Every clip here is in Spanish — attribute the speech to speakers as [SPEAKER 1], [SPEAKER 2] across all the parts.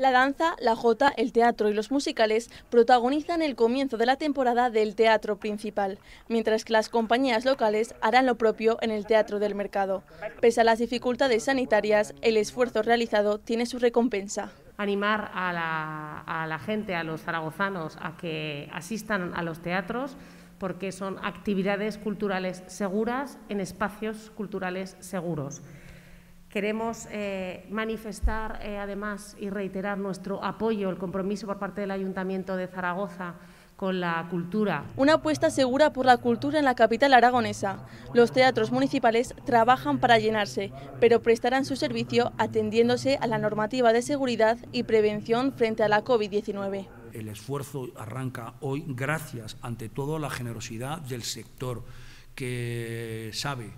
[SPEAKER 1] La danza, la jota, el teatro y los musicales protagonizan el comienzo de la temporada del teatro principal, mientras que las compañías locales harán lo propio en el teatro del mercado. Pese a las dificultades sanitarias, el esfuerzo realizado tiene su recompensa
[SPEAKER 2] animar a la, a la, gente, a los zaragozanos, a que asistan a los teatros, porque son actividades culturales seguras en espacios culturales seguros. Queremos eh, manifestar, eh, además, y reiterar nuestro apoyo, el compromiso por parte del Ayuntamiento de Zaragoza con la cultura.
[SPEAKER 1] Una apuesta segura por la cultura en la capital aragonesa. Los teatros municipales trabajan para llenarse, pero prestarán su servicio atendiéndose a la normativa de seguridad y prevención frente a la COVID-19.
[SPEAKER 3] El esfuerzo arranca hoy gracias ante todo a la generosidad del sector que sabe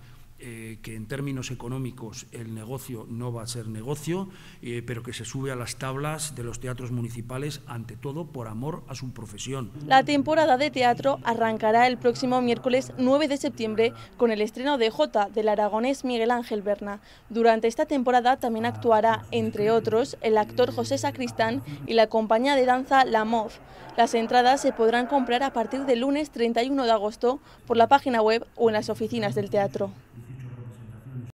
[SPEAKER 3] eh, que en términos económicos el negocio no va a ser negocio, eh, pero que se sube a las tablas de los teatros municipales, ante todo por amor a su profesión. La
[SPEAKER 1] temporada de teatro arrancará el próximo miércoles 9 de septiembre con el estreno de J del aragonés Miguel Ángel Berna. Durante esta temporada también actuará, entre otros, el actor José Sacristán y la compañía de danza La Mov. Las entradas se podrán comprar a partir del lunes 31 de agosto por la página web o en las oficinas del teatro.